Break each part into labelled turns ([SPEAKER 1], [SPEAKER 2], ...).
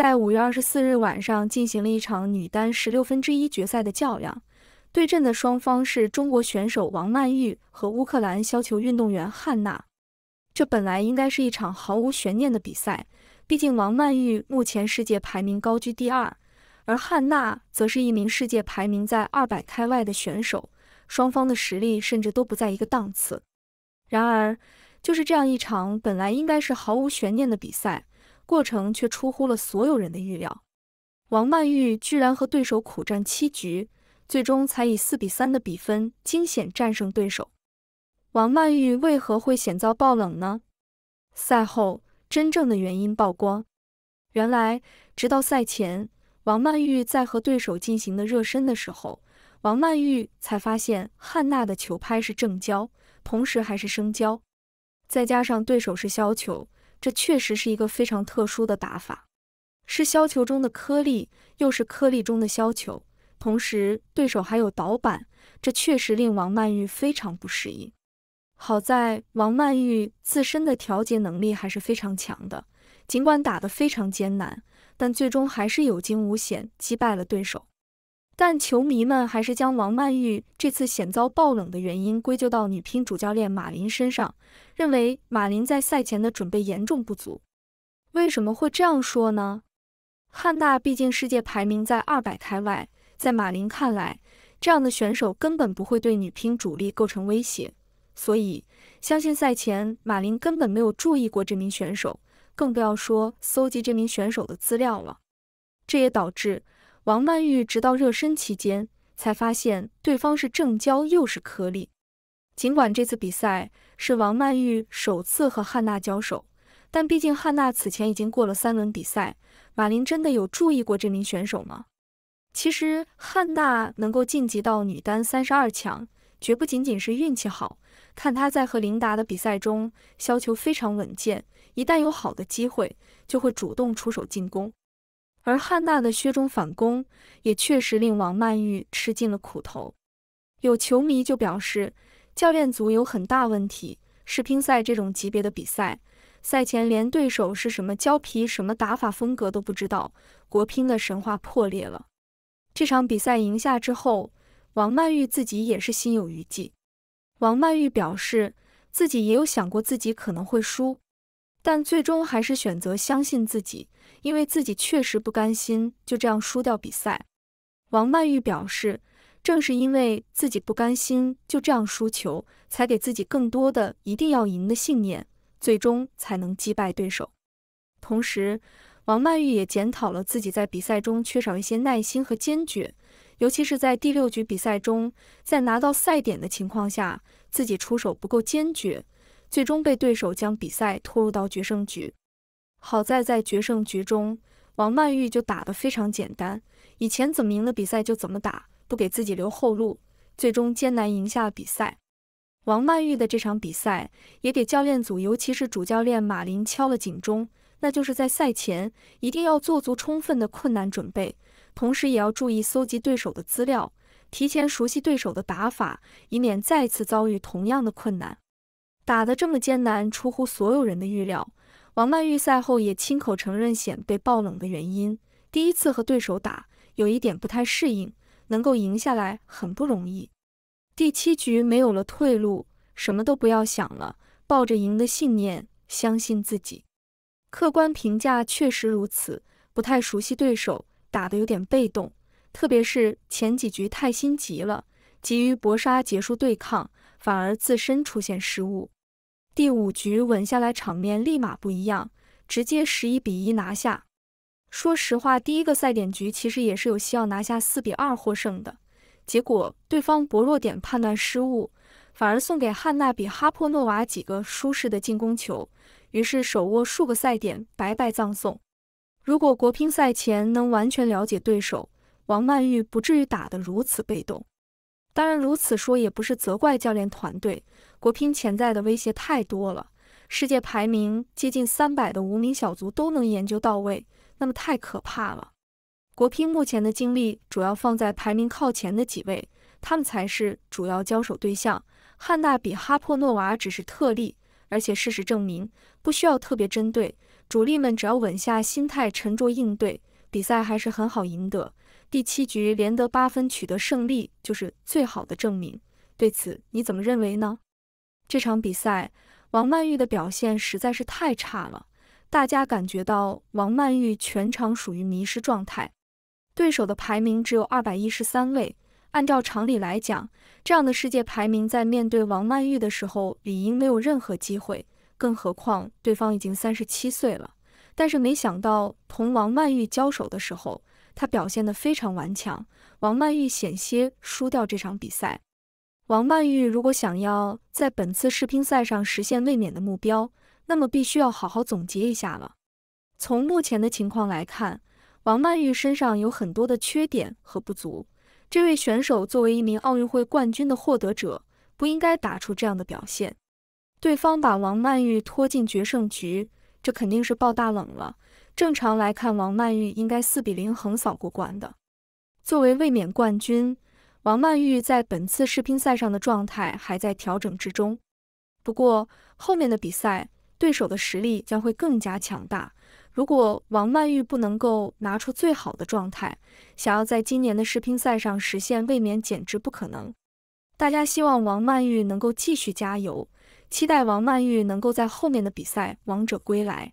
[SPEAKER 1] 在五月二十四日晚上进行了一场女单十六分之一决赛的较量，对阵的双方是中国选手王曼玉和乌克兰削球运动员汉娜。这本来应该是一场毫无悬念的比赛，毕竟王曼玉目前世界排名高居第二，而汉娜则是一名世界排名在二百开外的选手，双方的实力甚至都不在一个档次。然而，就是这样一场本来应该是毫无悬念的比赛。过程却出乎了所有人的预料，王曼玉居然和对手苦战七局，最终才以四比三的比分惊险战胜对手。王曼玉为何会险遭爆冷呢？赛后，真正的原因曝光。原来，直到赛前，王曼玉在和对手进行的热身的时候，王曼玉才发现汉娜的球拍是正交，同时还是生交，再加上对手是削球。这确实是一个非常特殊的打法，是削球中的颗粒，又是颗粒中的削球，同时对手还有倒板，这确实令王曼玉非常不适应。好在王曼玉自身的调节能力还是非常强的，尽管打得非常艰难，但最终还是有惊无险击败了对手。但球迷们还是将王曼玉这次险遭爆冷的原因归咎到女乒主教练马琳身上。认为马琳在赛前的准备严重不足。为什么会这样说呢？汉大毕竟世界排名在二百开外，在马琳看来，这样的选手根本不会对女乒主力构成威胁，所以相信赛前马琳根本没有注意过这名选手，更不要说搜集这名选手的资料了。这也导致王曼玉直到热身期间才发现对方是正胶又是颗粒。尽管这次比赛是王曼玉首次和汉娜交手，但毕竟汉娜此前已经过了三轮比赛。马琳真的有注意过这名选手吗？其实汉娜能够晋级到女单三十二强，绝不仅仅是运气好。看她在和琳达的比赛中，削球非常稳健，一旦有好的机会，就会主动出手进攻。而汉娜的削中反攻也确实令王曼玉吃尽了苦头。有球迷就表示。教练组有很大问题。世乒赛这种级别的比赛，赛前连对手是什么胶皮、什么打法风格都不知道，国乒的神话破裂了。这场比赛赢下之后，王曼玉自己也是心有余悸。王曼玉表示，自己也有想过自己可能会输，但最终还是选择相信自己，因为自己确实不甘心就这样输掉比赛。王曼玉表示。正是因为自己不甘心就这样输球，才给自己更多的一定要赢的信念，最终才能击败对手。同时，王曼玉也检讨了自己在比赛中缺少一些耐心和坚决，尤其是在第六局比赛中，在拿到赛点的情况下，自己出手不够坚决，最终被对手将比赛拖入到决胜局。好在在决胜局中，王曼玉就打得非常简单，以前怎么赢的比赛就怎么打。不给自己留后路，最终艰难赢下了比赛。王曼玉的这场比赛也给教练组，尤其是主教练马林敲了警钟，那就是在赛前一定要做足充分的困难准备，同时也要注意搜集对手的资料，提前熟悉对手的打法，以免再次遭遇同样的困难。打得这么艰难，出乎所有人的预料。王曼玉赛后也亲口承认，险被爆冷的原因，第一次和对手打，有一点不太适应。能够赢下来很不容易，第七局没有了退路，什么都不要想了，抱着赢的信念，相信自己。客观评价确实如此，不太熟悉对手，打得有点被动，特别是前几局太心急了，急于搏杀结束对抗，反而自身出现失误。第五局稳下来，场面立马不一样，直接十一比一拿下。说实话，第一个赛点局其实也是有希望拿下四比二获胜的。结果对方薄弱点判断失误，反而送给汉娜比哈珀诺娃几个舒适的进攻球，于是手握数个赛点白白葬送。如果国乒赛前能完全了解对手，王曼玉不至于打得如此被动。当然，如此说也不是责怪教练团队。国乒潜在的威胁太多了，世界排名接近三百的无名小卒都能研究到位。那么太可怕了。国乒目前的精力主要放在排名靠前的几位，他们才是主要交手对象。汉娜比哈珀诺娃只是特例，而且事实证明，不需要特别针对主力们，只要稳下心态，沉着应对比赛，还是很好赢得。第七局连得八分，取得胜利就是最好的证明。对此，你怎么认为呢？这场比赛，王曼玉的表现实在是太差了。大家感觉到王曼玉全场属于迷失状态，对手的排名只有二百一十三位。按照常理来讲，这样的世界排名在面对王曼玉的时候，理应没有任何机会。更何况对方已经三十七岁了。但是没想到，同王曼玉交手的时候，她表现得非常顽强。王曼玉险些输掉这场比赛。王曼玉如果想要在本次世乒赛上实现卫冕的目标，那么必须要好好总结一下了。从目前的情况来看，王曼玉身上有很多的缺点和不足。这位选手作为一名奥运会冠军的获得者，不应该打出这样的表现。对方把王曼玉拖进决胜局，这肯定是爆大冷了。正常来看，王曼玉应该四比零横扫过关的。作为卫冕冠军，王曼玉在本次世乒赛上的状态还在调整之中。不过后面的比赛。对手的实力将会更加强大。如果王曼玉不能够拿出最好的状态，想要在今年的世乒赛上实现卫冕，简直不可能。大家希望王曼玉能够继续加油，期待王曼玉能够在后面的比赛王者归来。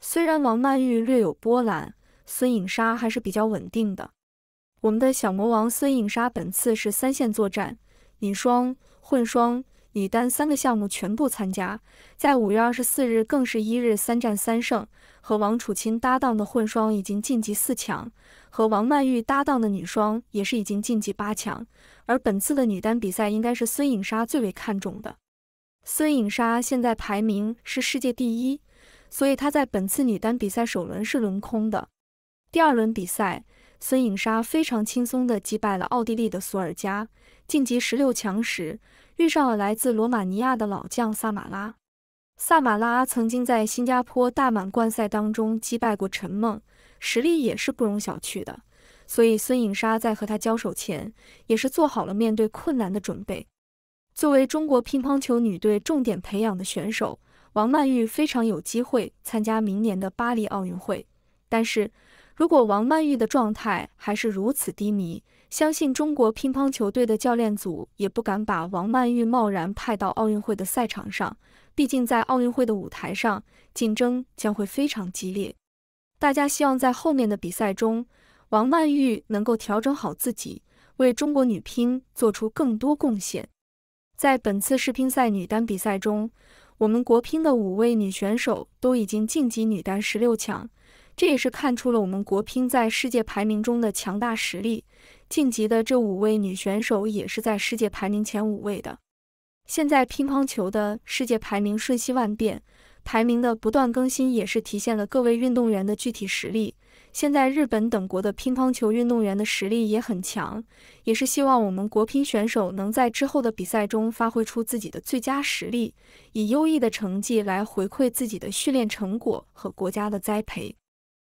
[SPEAKER 1] 虽然王曼玉略有波澜，孙颖莎还是比较稳定的。我们的小魔王孙颖莎本次是三线作战，女双、混双。女单三个项目全部参加，在五月二十四日更是一日三战三胜，和王楚钦搭档的混双已经晋级四强，和王曼玉搭档的女双也是已经晋级八强，而本次的女单比赛应该是孙颖莎最为看重的。孙颖莎现在排名是世界第一，所以她在本次女单比赛首轮是轮空的。第二轮比赛，孙颖莎非常轻松的击败了奥地利的索尔加，晋级十六强时。遇上了来自罗马尼亚的老将萨马拉。萨马拉曾经在新加坡大满贯赛当中击败过陈梦，实力也是不容小觑的。所以孙颖莎在和他交手前，也是做好了面对困难的准备。作为中国乒乓球女队重点培养的选手，王曼玉非常有机会参加明年的巴黎奥运会。但是，如果王曼玉的状态还是如此低迷，相信中国乒乓球队的教练组也不敢把王曼玉贸然派到奥运会的赛场上。毕竟在奥运会的舞台上，竞争将会非常激烈。大家希望在后面的比赛中，王曼玉能够调整好自己，为中国女乒做出更多贡献。在本次世乒赛女单比赛中，我们国乒的五位女选手都已经晋级女单十六强。这也是看出了我们国乒在世界排名中的强大实力。晋级的这五位女选手也是在世界排名前五位的。现在乒乓球的世界排名瞬息万变，排名的不断更新也是体现了各位运动员的具体实力。现在日本等国的乒乓球运动员的实力也很强，也是希望我们国乒选手能在之后的比赛中发挥出自己的最佳实力，以优异的成绩来回馈自己的训练成果和国家的栽培。